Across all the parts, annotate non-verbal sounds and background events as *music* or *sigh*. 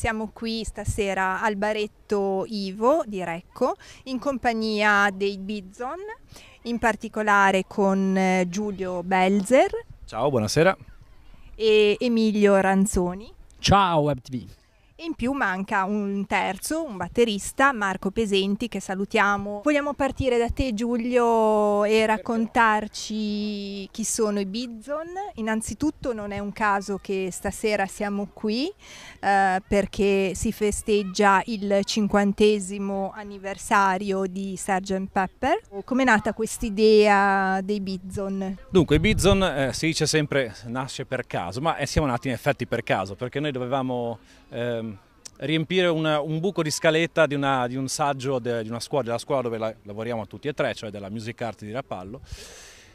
Siamo qui stasera al baretto Ivo di Recco in compagnia dei Bizon, in particolare con eh, Giulio Belzer. Ciao, buonasera. E Emilio Ranzoni. Ciao WebTV in più manca un terzo, un batterista, Marco Pesenti, che salutiamo. Vogliamo partire da te Giulio e certo. raccontarci chi sono i Bizzon. Innanzitutto non è un caso che stasera siamo qui eh, perché si festeggia il cinquantesimo anniversario di Sgt. Pepper. Come è nata idea dei Bizzon? Dunque, i Bizzon eh, si dice sempre nasce per caso, ma eh, siamo nati in effetti per caso perché noi dovevamo Ehm, riempire una, un buco di scaletta di, una, di un saggio de, di una scuola, della scuola dove la, lavoriamo tutti e tre, cioè della Music Art di Rapallo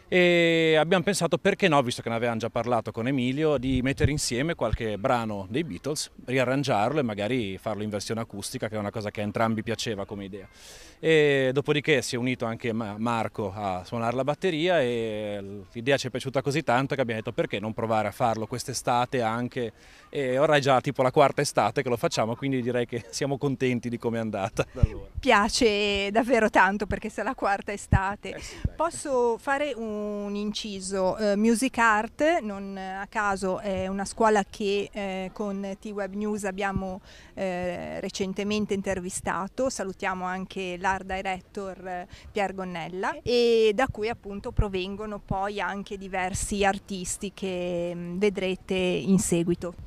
e abbiamo pensato perché no, visto che ne avevamo già parlato con Emilio, di mettere insieme qualche brano dei Beatles, riarrangiarlo e magari farlo in versione acustica, che è una cosa che a entrambi piaceva come idea. E dopodiché si è unito anche Marco a suonare la batteria e l'idea ci è piaciuta così tanto che abbiamo detto perché non provare a farlo quest'estate anche e ora è già tipo la quarta estate che lo facciamo, quindi direi che siamo contenti di come è andata. Da allora. Piace davvero tanto perché se la quarta estate. Eh sì, Posso fare un un inciso, eh, Music Art non a caso è una scuola che eh, con T-Web News abbiamo eh, recentemente intervistato, salutiamo anche l'art director eh, Pier Gonnella e da cui appunto provengono poi anche diversi artisti che mm, vedrete in seguito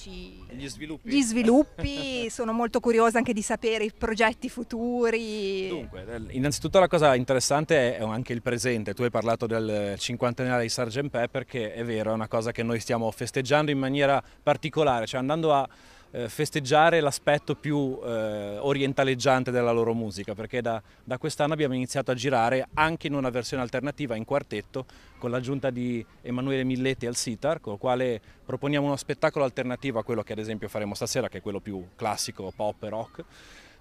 ci... Gli sviluppi. Gli sviluppi, *laughs* sono molto curiosa anche di sapere i progetti futuri. Dunque, innanzitutto la cosa interessante è anche il presente, tu hai parlato del cinquantennale di Sgt. Pepper che è vero, è una cosa che noi stiamo festeggiando in maniera particolare, cioè andando a eh, festeggiare l'aspetto più eh, orientaleggiante della loro musica, perché da, da quest'anno abbiamo iniziato a girare anche in una versione alternativa, in quartetto, con l'aggiunta di Emanuele Milletti al sitar, con il quale proponiamo uno spettacolo alternativo a quello che ad esempio faremo stasera, che è quello più classico, pop e rock,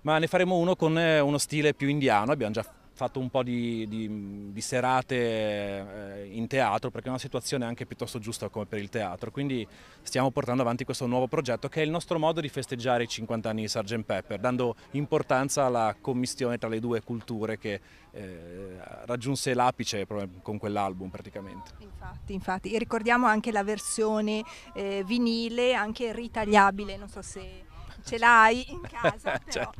ma ne faremo uno con eh, uno stile più indiano, abbiamo già fatto un po' di, di, di serate eh, in teatro perché è una situazione anche piuttosto giusta come per il teatro, quindi stiamo portando avanti questo nuovo progetto che è il nostro modo di festeggiare i 50 anni di Sgt. Pepper, dando importanza alla commistione tra le due culture che eh, raggiunse l'apice con quell'album praticamente. Infatti, infatti, e ricordiamo anche la versione eh, vinile, anche ritagliabile, non so se ce l'hai in *laughs* casa, però certo.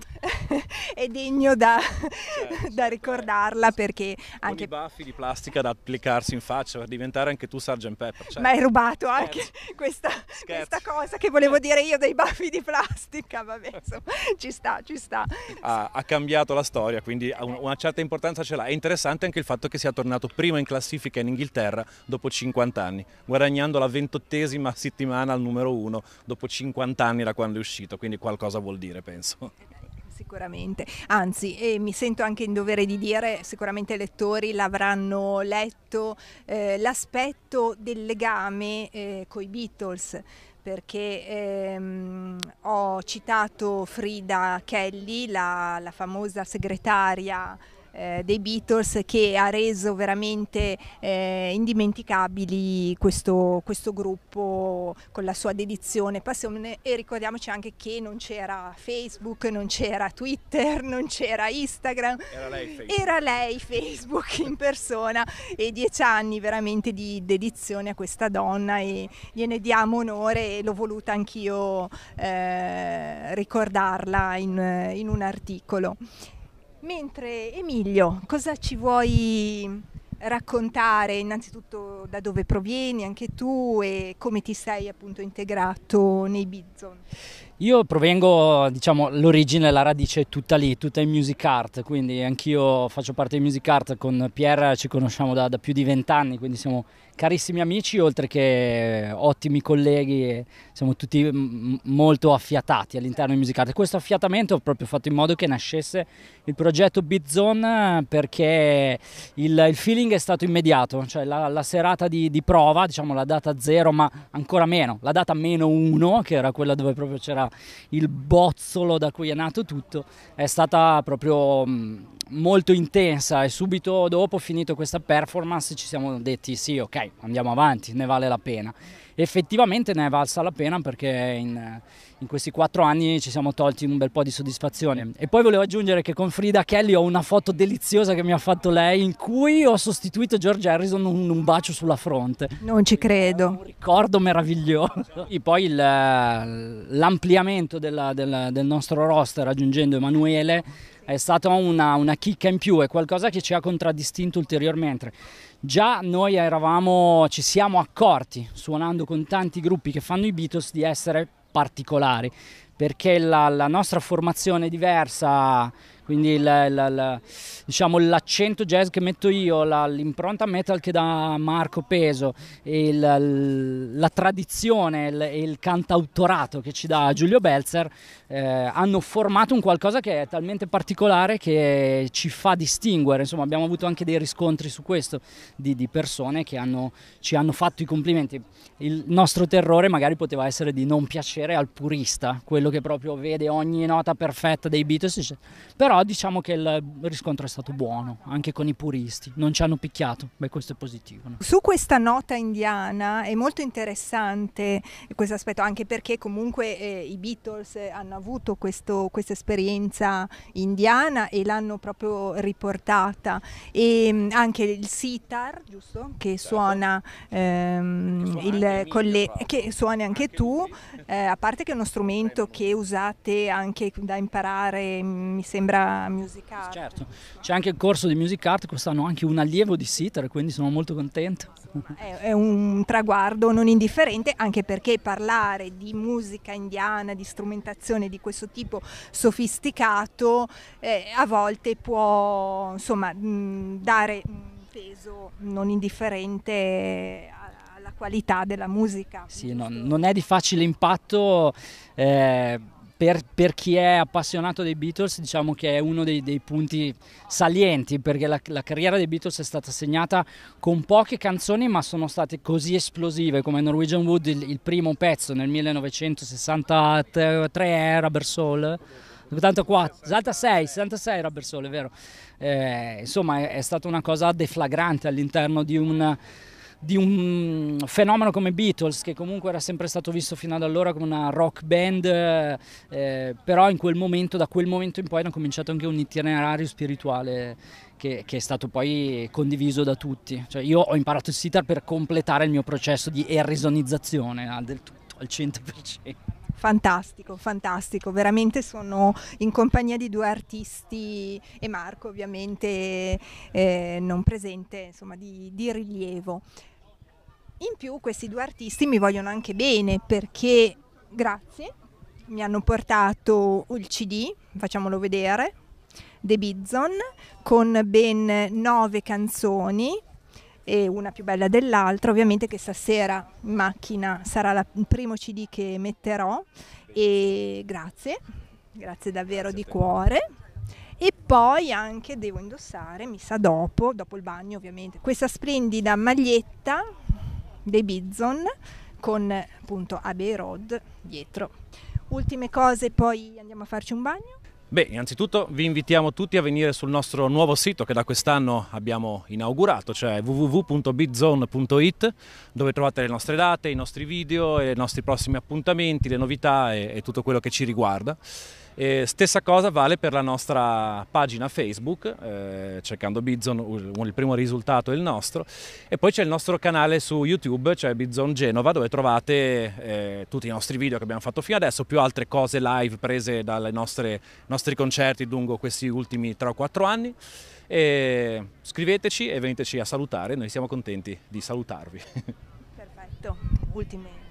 *laughs* è degno da, certo, da certo. ricordarla perché... Anche... Con i baffi di plastica da applicarsi in faccia per diventare anche tu Sgt. Pepper. Certo. Ma hai rubato anche *laughs* questa, questa, cosa che volevo eh. dire io dei baffi di plastica, vabbè, insomma, ci sta, ci sta. Ha, ha cambiato la storia, quindi eh. una certa importanza ce l'ha. È interessante anche il fatto che sia tornato prima in classifica in Inghilterra dopo 50 anni, guadagnando la ventottesima settimana al numero uno dopo 50 anni da quando è uscito. Quindi quindi qualcosa vuol dire, penso. *laughs* Sicuramente, anzi eh, mi sento anche in dovere di dire, sicuramente i lettori l'avranno letto, eh, l'aspetto del legame eh, con i Beatles, perché ehm, ho citato Frida Kelly, la, la famosa segretaria eh, dei Beatles che ha reso veramente eh, indimenticabili questo, questo, gruppo con la sua dedizione, e passione e ricordiamoci anche che non c'era Facebook, non c'era Twitter, *laughs* non c'era Instagram, era lei Facebook, era lei Facebook in persona e dieci anni veramente di dedizione a questa donna e gliene diamo onore e l'ho voluta anch'io eh, ricordarla in, in un articolo. Mentre Emilio, cosa ci vuoi raccontare innanzitutto da dove provieni anche tu e come ti sei appunto integrato nei Bizon? Io provengo, diciamo, l'origine, la radice è tutta lì, tutta in music art, quindi anch'io faccio parte di music art, con Pierre ci conosciamo da, da più di vent'anni, quindi siamo carissimi amici, oltre che ottimi colleghi, siamo tutti molto affiatati all'interno di music art. questo affiatamento ha proprio fatto in modo che nascesse il progetto Beat Zone perché il, il feeling è stato immediato, cioè la, la serata di, di, prova, diciamo la data zero, ma ancora meno, la data meno uno, che era quella dove proprio c'era il bozzolo da cui è nato tutto, è stata proprio mm, molto intensa e subito dopo finito questa performance ci siamo detti sì ok andiamo avanti, ne vale la pena effettivamente ne è valsa la pena perché in, in questi quattro anni ci siamo tolti un bel po' di soddisfazione. E poi volevo aggiungere che con Frida Kelly ho una foto deliziosa che mi ha fatto lei in cui ho sostituito George Harrison con un bacio sulla fronte. Non ci credo. Un ricordo meraviglioso. E poi il, l'ampliamento della, della, del nostro roster raggiungendo Emanuele è stata una, una chicca in più, è qualcosa che ci ha contraddistinto ulteriormente. Già noi eravamo, ci siamo accorti, suonando con tanti gruppi che fanno i Beatles, di essere particolari, perché la, la nostra formazione diversa quindi diciamo, l'accento diciamo, jazz che metto io, l'impronta metal che dà Marco Peso, il, la tradizione e il, il, cantautorato che ci dà Giulio Belzer eh, hanno formato un qualcosa che è talmente particolare che ci fa distinguere. Insomma, abbiamo avuto anche dei riscontri su questo di, di persone che hanno, ci hanno fatto i complimenti. Il nostro terrore magari poteva essere di non piacere al purista, quello che proprio vede ogni nota perfetta dei Beatles, però diciamo che il riscontro è stato buono, anche con i puristi, non ci hanno picchiato, beh questo è positivo. No? Su questa nota indiana è molto interessante questo aspetto, anche perché comunque eh, i Beatles hanno avuto questo, questa esperienza indiana e l'hanno proprio riportata, e mm, anche il sitar, giusto? Che certo. suona, ehm, il colle- che suoni anche, anche tu, eh, a parte che è uno strumento che usate anche da imparare, mm, mi sembra music art. Certo, c'è anche il corso di music art, quest'anno anche un allievo di Sitter, quindi sono molto contento. È, un traguardo non indifferente, anche perché parlare di musica indiana, di strumentazione di questo tipo sofisticato, eh, a volte può insomma, dare un peso non indifferente alla qualità della musica. Sì, no, non è di facile impatto. Eh, per, per, chi è appassionato dei Beatles diciamo che è uno dei, dei punti salienti perché la, la, carriera dei Beatles è stata segnata con poche canzoni ma sono state così esplosive come Norwegian Wood il, il primo pezzo nel 1963 eh, Rubber Soul 84, 66, 66 Rubber Soul è vero eh, insomma è, è stata una cosa deflagrante all'interno di un di un fenomeno come Beatles, che comunque era sempre stato visto fino ad allora come una rock band, eh, però in quel momento, da quel momento in poi, hanno cominciato anche un itinerario spirituale che, che, è stato poi condiviso da tutti. Cioè io ho imparato il sitar per completare il mio processo di erisonizzazione ah, del tutto, al 100%. Fantastico, fantastico, veramente sono in compagnia di due artisti e Marco ovviamente eh, non presente, insomma di, di rilievo. In più questi due artisti mi vogliono anche bene perché, grazie, mi hanno portato il CD, facciamolo vedere, The Bizon, con ben nove canzoni, e una più bella dell'altra, ovviamente che stasera in macchina sarà la, il primo CD che metterò e grazie, grazie davvero grazie di cuore. E poi anche devo indossare, mi sa dopo, dopo il bagno ovviamente, questa splendida maglietta dei Bizon con appunto Abbey Road dietro. Ultime cose, poi andiamo a farci un bagno. Beh, innanzitutto vi invitiamo tutti a venire sul nostro nuovo sito che da quest'anno abbiamo inaugurato, cioè www.bizzone.it, dove trovate le nostre date, i nostri video, i nostri prossimi appuntamenti, le novità e, e tutto quello che ci riguarda. E stessa cosa vale per la nostra pagina Facebook, eh, cercando Bizon, il primo risultato è il nostro, e poi c'è il nostro canale su YouTube, cioè Bizon Genova, dove trovate eh, tutti i nostri video che abbiamo fatto fino adesso, più altre cose live prese dai nostri concerti lungo questi ultimi 3 o 4 anni. E scriveteci e veniteci a salutare, noi siamo contenti di salutarvi. *laughs* Perfetto, ultime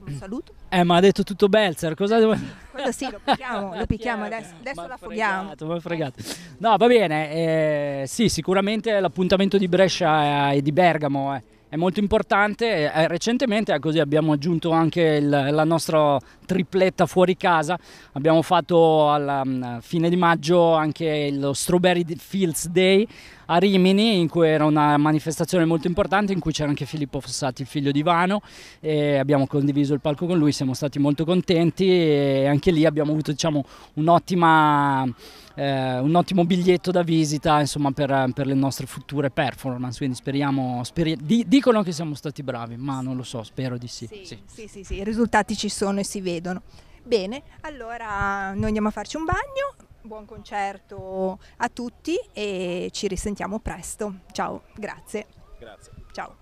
attimo un saluto. Eh, ma ha detto tutto Belzer, cosa devo... Quello sì, lo picchiamo, lo *laughs* picchiamo adesso, adesso la fregato, affoghiamo. fregato. No, va bene, eh, sì, sicuramente l'appuntamento di Brescia e di Bergamo eh, è molto importante. Eh, recentemente eh, così abbiamo aggiunto anche il, la nostra tripletta fuori casa. Abbiamo fatto alla mm, fine di maggio anche lo Strawberry Fields Day a Rimini, in cui era una manifestazione molto importante, in cui c'era anche Filippo Fossati, il figlio di Ivano, e abbiamo condiviso il palco con lui, siamo stati molto contenti e anche lì abbiamo avuto diciamo, un'ottima eh, un ottimo biglietto da visita insomma, per, per, le nostre future performance, quindi speriamo, speri di dicono che siamo stati bravi, ma non lo so, spero di sì. Sì, sì, sì, sì, sì. i risultati ci sono e si vedono. Bene, allora noi andiamo a farci un bagno, buon concerto a tutti e ci risentiamo presto. Ciao, grazie. Grazie. Ciao.